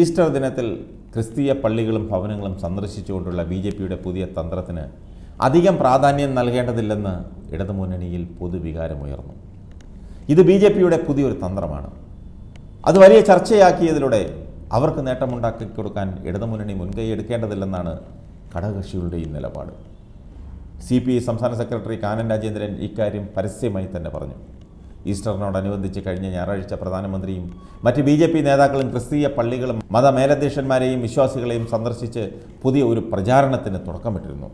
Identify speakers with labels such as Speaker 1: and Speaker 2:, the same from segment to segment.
Speaker 1: Easter ദിനത്തിൽ ക്രിസ്തീയ പള്ളികളും ഭവനങ്ങളും സന്ദർശിച്ചുകൊണ്ടുള്ള ബി ജെ പിയുടെ പുതിയ തന്ത്രത്തിന് അധികം പ്രാധാന്യം നൽകേണ്ടതില്ലെന്ന് ഇടതുമുന്നണിയിൽ പൊതുവികാരമുയർന്നു ഇത് ബി ജെ പിയുടെ പുതിയൊരു തന്ത്രമാണ് അത് വലിയ ചർച്ചയാക്കിയതിലൂടെ അവർക്ക് നേട്ടമുണ്ടാക്കി കൊടുക്കാൻ ഇടതുമുന്നണി മുൻകൈ എടുക്കേണ്ടതില്ലെന്നാണ് ഘടകകക്ഷികളുടെയും നിലപാട് സി പി സംസ്ഥാന സെക്രട്ടറി കാനൻ രാജേന്ദ്രൻ ഇക്കാര്യം പരസ്യമായി തന്നെ പറഞ്ഞു ഈസ്റ്ററിനോടനുബന്ധിച്ച് കഴിഞ്ഞ ഞായറാഴ്ച പ്രധാനമന്ത്രിയും മറ്റ് ബി ജെ പി നേതാക്കളും ക്രിസ്തീയ പള്ളികളും മതമേലധ്യക്ഷന്മാരെയും വിശ്വാസികളെയും സന്ദർശിച്ച് പുതിയ ഒരു പ്രചാരണത്തിന് തുടക്കമിട്ടിരുന്നു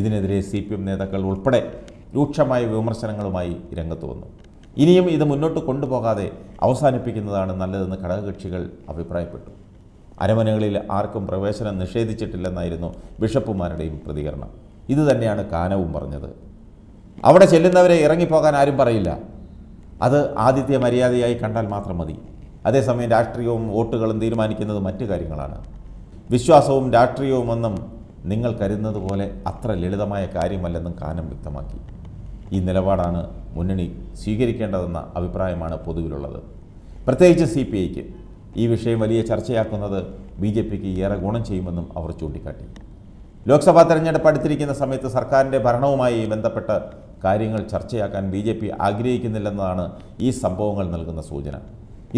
Speaker 1: ഇതിനെതിരെ സി പി എം നേതാക്കൾ ഉൾപ്പെടെ രൂക്ഷമായ വിമർശനങ്ങളുമായി രംഗത്ത് വന്നു ഇനിയും ഇത് മുന്നോട്ട് കൊണ്ടുപോകാതെ അവസാനിപ്പിക്കുന്നതാണ് നല്ലതെന്ന് ഘടകകക്ഷികൾ അഭിപ്രായപ്പെട്ടു അരമനകളിൽ ആർക്കും പ്രവേശനം നിഷേധിച്ചിട്ടില്ലെന്നായിരുന്നു ബിഷപ്പുമാരുടെയും പ്രതികരണം ഇതുതന്നെയാണ് കാനവും പറഞ്ഞത് അവിടെ ചെല്ലുന്നവരെ ഇറങ്ങിപ്പോകാൻ ആരും പറയില്ല അത് ആദ്യത്തെ മര്യാദയായി കണ്ടാൽ മാത്രം മതി അതേസമയം രാഷ്ട്രീയവും വോട്ടുകളും തീരുമാനിക്കുന്നത് മറ്റു കാര്യങ്ങളാണ് വിശ്വാസവും രാഷ്ട്രീയവും ഒന്നും നിങ്ങൾ കരുതുന്നത് പോലെ അത്ര ലളിതമായ കാര്യമല്ലെന്നും കാനം വ്യക്തമാക്കി ഈ നിലപാടാണ് മുന്നണി സ്വീകരിക്കേണ്ടതെന്ന അഭിപ്രായമാണ് പൊതുവിലുള്ളത് പ്രത്യേകിച്ച് സി പി ഐക്ക് ഈ വിഷയം വലിയ ചർച്ചയാക്കുന്നത് ബി ജെ പിക്ക് ഏറെ ഗുണം ചെയ്യുമെന്നും അവർ ചൂണ്ടിക്കാട്ടി ലോക്സഭാ തെരഞ്ഞെടുപ്പ് അടുത്തിരിക്കുന്ന സമയത്ത് സർക്കാരിൻ്റെ ഭരണവുമായി ബന്ധപ്പെട്ട് കാര്യങ്ങൾ ചർച്ചയാക്കാൻ ബി ജെ പി ആഗ്രഹിക്കുന്നില്ലെന്നതാണ് ഈ സംഭവങ്ങൾ നൽകുന്ന സൂചന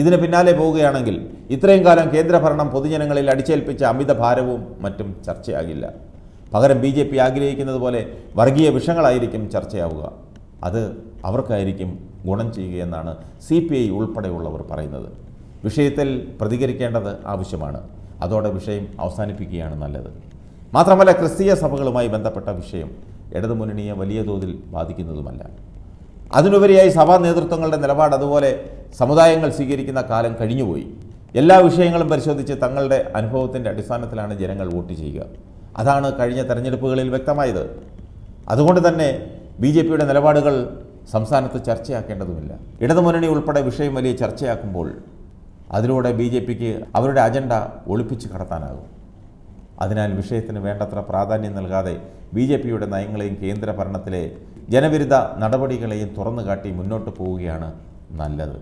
Speaker 1: ഇതിന് പിന്നാലെ പോവുകയാണെങ്കിൽ ഇത്രയും കാലം കേന്ദ്രഭരണം പൊതുജനങ്ങളിൽ അടിച്ചേൽപ്പിച്ച അമിത ഭാരവും മറ്റും ചർച്ചയാകില്ല പകരം ബി ജെ പി ആഗ്രഹിക്കുന്നത് പോലെ വർഗീയ വിഷങ്ങളായിരിക്കും ചർച്ചയാവുക അത് അവർക്കായിരിക്കും ഗുണം ചെയ്യുകയെന്നാണ് സി പി ഐ ഉൾപ്പെടെയുള്ളവർ പറയുന്നത് വിഷയത്തിൽ പ്രതികരിക്കേണ്ടത് ആവശ്യമാണ് അതോടെ വിഷയം അവസാനിപ്പിക്കുകയാണ് നല്ലത് മാത്രമല്ല ക്രിസ്തീയ സഭകളുമായി ബന്ധപ്പെട്ട വിഷയം ഇടതുമുന്നണിയെ വലിയ തോതിൽ ബാധിക്കുന്നതുമല്ല അതിനുപരിയായി സഭാ നേതൃത്വങ്ങളുടെ നിലപാട് അതുപോലെ സമുദായങ്ങൾ സ്വീകരിക്കുന്ന കാലം കഴിഞ്ഞുപോയി എല്ലാ വിഷയങ്ങളും പരിശോധിച്ച് തങ്ങളുടെ അനുഭവത്തിൻ്റെ അടിസ്ഥാനത്തിലാണ് ജനങ്ങൾ വോട്ട് ചെയ്യുക അതാണ് കഴിഞ്ഞ തെരഞ്ഞെടുപ്പുകളിൽ വ്യക്തമായത് അതുകൊണ്ട് തന്നെ ബി ജെ പിയുടെ നിലപാടുകൾ സംസ്ഥാനത്ത് ചർച്ചയാക്കേണ്ടതുമില്ല ഇടതുമുന്നണി ഉൾപ്പെടെ വിഷയം വലിയ ചർച്ചയാക്കുമ്പോൾ അതിലൂടെ ബി ജെ പിക്ക് അവരുടെ അജണ്ട ഒളിപ്പിച്ച് കടത്താനാകും അതിനാൽ വിഷയത്തിന് വേണ്ടത്ര പ്രാധാന്യം നൽകാതെ ബി ജെ പിയുടെ നയങ്ങളെയും കേന്ദ്ര ഭരണത്തിലെ ജനവിരുദ്ധ നടപടികളെയും തുറന്നുകാട്ടി മുന്നോട്ട് പോവുകയാണ് നല്ലത്